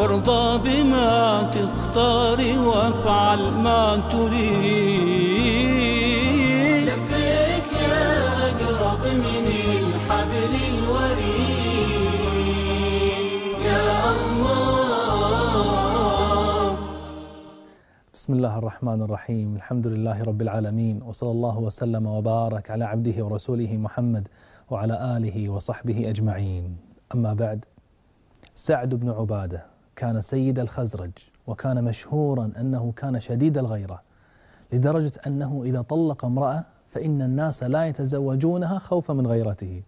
وارضى بما تختار وافعل ما تريد لبيك يا أقرب من الحبل الوريد يا الله بسم الله الرحمن الرحيم الحمد لله رب العالمين وصلى الله وسلم وبارك على عبده ورسوله محمد وعلى آله وصحبه أجمعين أما بعد سعد بن عباده كان سيد الخزرج وكان مشهورا انه كان شديد الغيره لدرجه انه اذا طلق امراه فان الناس لا يتزوجونها خوفا من غيرته.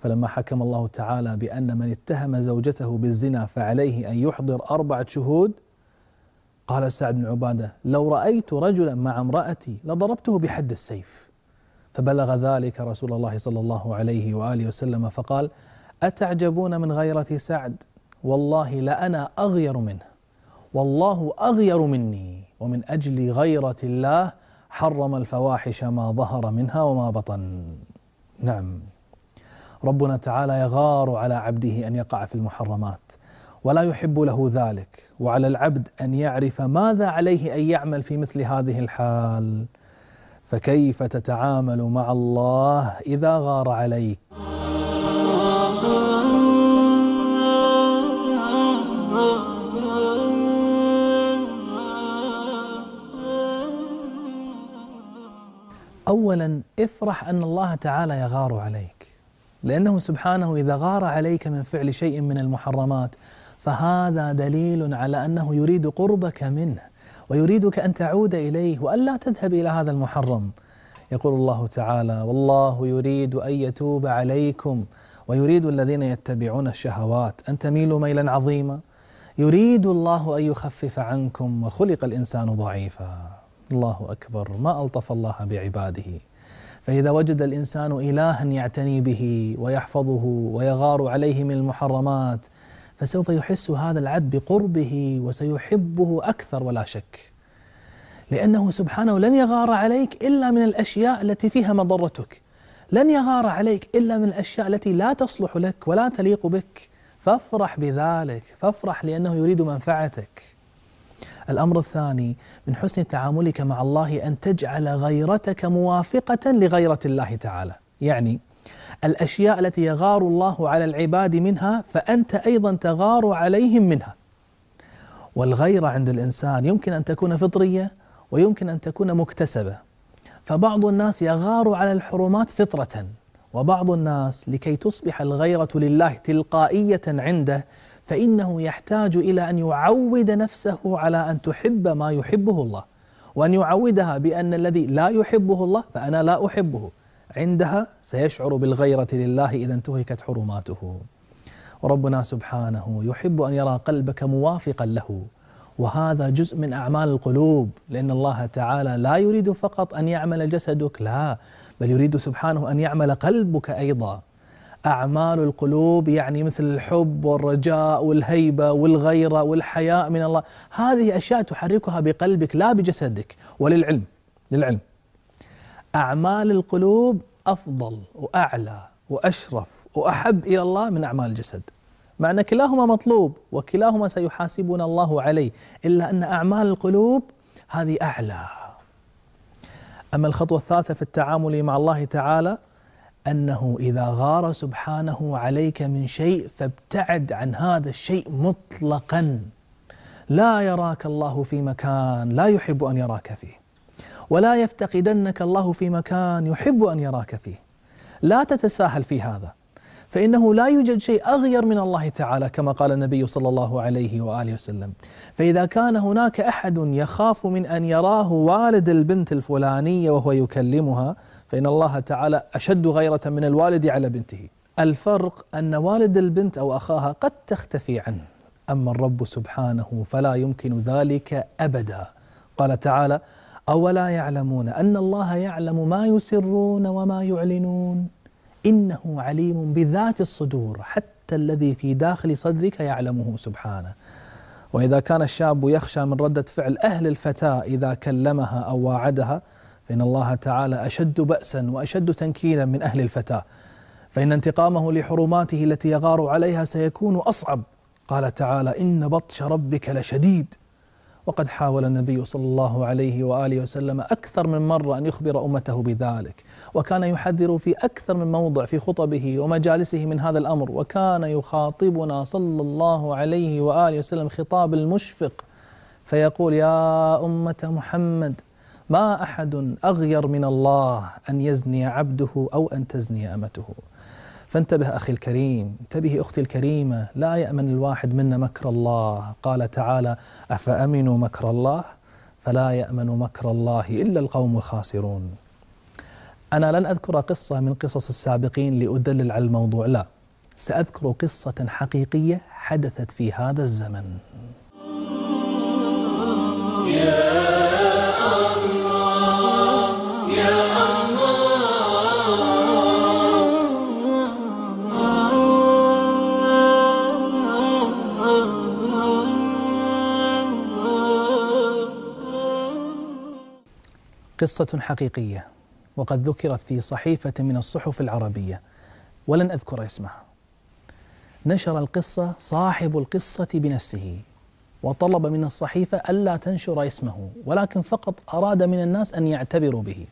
فلما حكم الله تعالى بان من اتهم زوجته بالزنا فعليه ان يحضر اربعه شهود قال سعد بن عباده لو رايت رجلا مع امراتي لضربته بحد السيف. فبلغ ذلك رسول الله صلى الله عليه واله وسلم فقال: اتعجبون من غيره سعد والله لأنا أغير منه والله أغير مني ومن أجل غيرة الله حرم الفواحش ما ظهر منها وما بطن نعم ربنا تعالى يغار على عبده أن يقع في المحرمات ولا يحب له ذلك وعلى العبد أن يعرف ماذا عليه أن يعمل في مثل هذه الحال فكيف تتعامل مع الله إذا غار عليك أولا افرح أن الله تعالى يغار عليك لأنه سبحانه إذا غار عليك من فعل شيء من المحرمات فهذا دليل على أنه يريد قربك منه ويريدك أن تعود إليه وألا تذهب إلى هذا المحرم يقول الله تعالى والله يريد أن يتوب عليكم ويريد الذين يتبعون الشهوات أن تميلوا ميلا عظيما يريد الله أن يخفف عنكم وخلق الإنسان ضعيفاً الله اكبر ما الطف الله بعباده فاذا وجد الانسان الها يعتني به ويحفظه ويغار عليه من المحرمات فسوف يحس هذا العبد بقربه وسيحبه اكثر ولا شك لانه سبحانه لن يغار عليك الا من الاشياء التي فيها مضرتك لن يغار عليك الا من الاشياء التي لا تصلح لك ولا تليق بك فافرح بذلك فافرح لانه يريد منفعتك الأمر الثاني من حسن تعاملك مع الله أن تجعل غيرتك موافقة لغيرة الله تعالى يعني الأشياء التي يغار الله على العباد منها فأنت أيضا تغار عليهم منها والغيرة عند الإنسان يمكن أن تكون فطرية ويمكن أن تكون مكتسبة فبعض الناس يغار على الحرمات فطرة وبعض الناس لكي تصبح الغيرة لله تلقائية عنده فإنه يحتاج إلى أن يعود نفسه على أن تحب ما يحبه الله وأن يعودها بأن الذي لا يحبه الله فأنا لا أحبه عندها سيشعر بالغيرة لله إذا انتهكت حرماته وربنا سبحانه يحب أن يرى قلبك موافقا له وهذا جزء من أعمال القلوب لأن الله تعالى لا يريد فقط أن يعمل جسدك لا بل يريد سبحانه أن يعمل قلبك أيضا أعمال القلوب يعني مثل الحب والرجاء والهيبة والغيرة والحياء من الله هذه أشياء تحركها بقلبك لا بجسدك وللعلم للعلم أعمال القلوب أفضل وأعلى وأشرف وأحب إلى الله من أعمال الجسد مع أن كلاهما مطلوب وكلاهما سيحاسبنا الله عليه إلا أن أعمال القلوب هذه أعلى أما الخطوة الثالثة في التعامل مع الله تعالى انه اذا غار سبحانه عليك من شيء فابتعد عن هذا الشيء مطلقا لا يراك الله في مكان لا يحب ان يراك فيه ولا يفتقدنك الله في مكان يحب ان يراك فيه لا تتساهل في هذا فإنه لا يوجد شيء أغير من الله تعالى كما قال النبي صلى الله عليه وآله وسلم فإذا كان هناك أحد يخاف من أن يراه والد البنت الفلانية وهو يكلمها فإن الله تعالى أشد غيرة من الوالد على بنته الفرق أن والد البنت أو أخاها قد تختفي عنه أما الرب سبحانه فلا يمكن ذلك أبدا قال تعالى أولا يعلمون أن الله يعلم ما يسرون وما يعلنون إنه عليم بذات الصدور حتى الذي في داخل صدرك يعلمه سبحانه وإذا كان الشاب يخشى من ردة فعل أهل الفتاة إذا كلمها أو واعدها فإن الله تعالى أشد بأسا وأشد تنكيلا من أهل الفتى فإن انتقامه لحرماته التي يغار عليها سيكون أصعب قال تعالى إن بطش ربك لشديد وقد حاول النبي صلى الله عليه واله وسلم اكثر من مره ان يخبر امته بذلك، وكان يحذر في اكثر من موضع في خطبه ومجالسه من هذا الامر، وكان يخاطبنا صلى الله عليه واله وسلم خطاب المشفق فيقول يا امه محمد ما أحد أغير من الله أن يزني عبده أو أن تزني أمته فانتبه أخي الكريم انتبهي أختي الكريمة لا يأمن الواحد منا مكر الله قال تعالى أفأمنوا مكر الله فلا يأمن مكر الله إلا القوم الخاسرون أنا لن أذكر قصة من قصص السابقين لأدلل على الموضوع لا سأذكر قصة حقيقية حدثت في هذا الزمن yeah. قصة حقيقية وقد ذكرت في صحيفة من الصحف العربية ولن أذكر اسمها نشر القصة صاحب القصة بنفسه وطلب من الصحيفة ألا تنشر اسمه ولكن فقط أراد من الناس أن يعتبروا به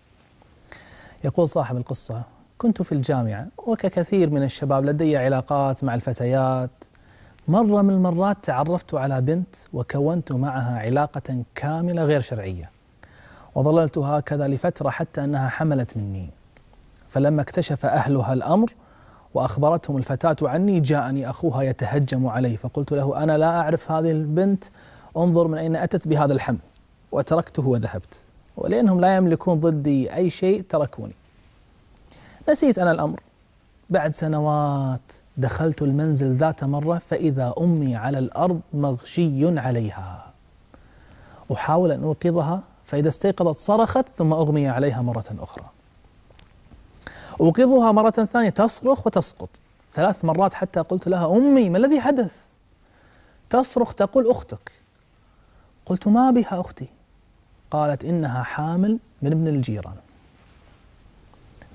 يقول صاحب القصة كنت في الجامعة وككثير من الشباب لدي علاقات مع الفتيات مرة من المرات تعرفت على بنت وكونت معها علاقة كاملة غير شرعية وظللت هكذا لفترة حتى أنها حملت مني فلما اكتشف أهلها الأمر وأخبرتهم الفتاة عني جاءني أخوها يتهجم علي فقلت له أنا لا أعرف هذه البنت انظر من أين أتت بهذا الحمل وتركته وذهبت ولأنهم لا يملكون ضدي أي شيء تركوني نسيت أنا الأمر بعد سنوات دخلت المنزل ذات مرة فإذا أمي على الأرض مغشي عليها أحاول أن أوقظها فإذا استيقظت صرخت ثم أغمي عليها مرة أخرى أوقظها مرة ثانية تصرخ وتسقط ثلاث مرات حتى قلت لها أمي ما الذي حدث تصرخ تقول أختك قلت ما بها أختي قالت إنها حامل من ابن الجيران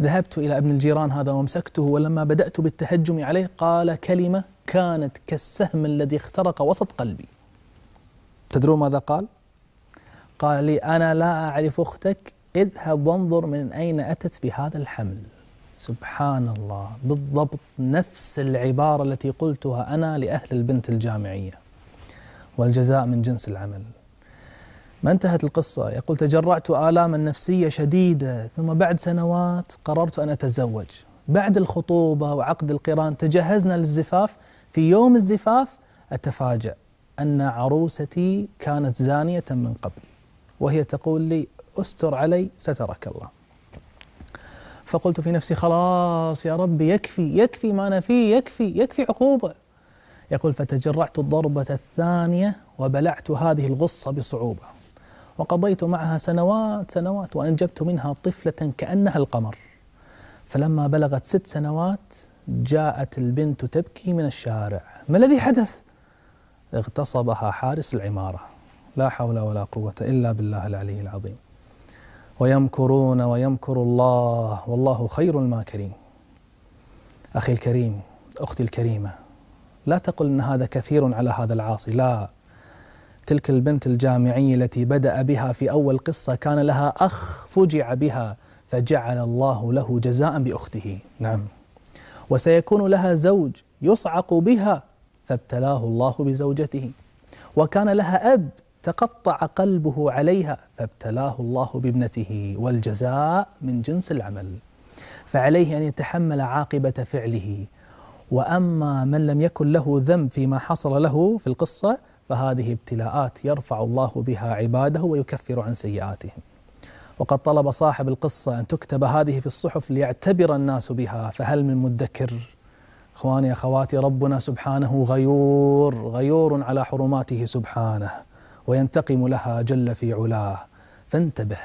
ذهبت إلى ابن الجيران هذا وامسكته ولما بدأت بالتهجم عليه قال كلمة كانت كالسهم الذي اخترق وسط قلبي تدرون ماذا قال؟ قال لي أنا لا أعرف أختك اذهب وانظر من أين أتت بهذا الحمل سبحان الله بالضبط نفس العبارة التي قلتها أنا لأهل البنت الجامعية والجزاء من جنس العمل ما انتهت القصة يقول تجرعت آلاما نفسية شديدة ثم بعد سنوات قررت أن أتزوج بعد الخطوبة وعقد القران تجهزنا للزفاف في يوم الزفاف أتفاجأ أن عروستي كانت زانية من قبل وهي تقول لي استر علي سترك الله فقلت في نفسي خلاص يا ربي يكفي يكفي ما أنا فيه يكفي يكفي عقوبة يقول فتجرعت الضربة الثانية وبلعت هذه الغصة بصعوبة وقضيت معها سنوات سنوات وأنجبت منها طفلة كأنها القمر فلما بلغت ست سنوات جاءت البنت تبكي من الشارع ما الذي حدث؟ اغتصبها حارس العماره لا حول ولا قوة إلا بالله العلي العظيم ويمكرون ويمكر الله والله خير الماكرين أخي الكريم أختي الكريمة لا تقل أن هذا كثير على هذا العاصي لا تلك البنت الجامعية التي بدأ بها في أول قصة كان لها أخ فجع بها فجعل الله له جزاء بأخته نعم وسيكون لها زوج يصعق بها فابتلاه الله بزوجته وكان لها أب تقطع قلبه عليها فابتلاه الله بابنته والجزاء من جنس العمل فعليه ان يتحمل عاقبه فعله واما من لم يكن له ذنب فيما حصل له في القصه فهذه ابتلاءات يرفع الله بها عباده ويكفر عن سيئاتهم وقد طلب صاحب القصه ان تكتب هذه في الصحف ليعتبر الناس بها فهل من مدكر اخواني اخواتي ربنا سبحانه غيور غيور على حرماته سبحانه وينتقم لها جل في علاه فانتبه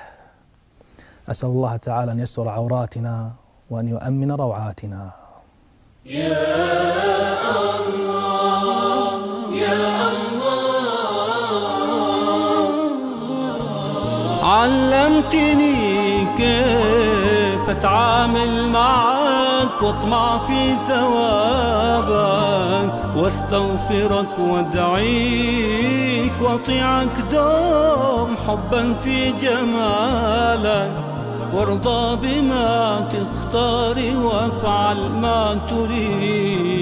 أسأل الله تعالى أن يستر عوراتنا وأن يؤمن روعاتنا يا الله يا الله علمتني كيف بتعامل معك واطمع في ثوابك واستغفرك وادعيك واطيعك دوم حبا في جمالك وارضى بما تختار وافعل ما تريد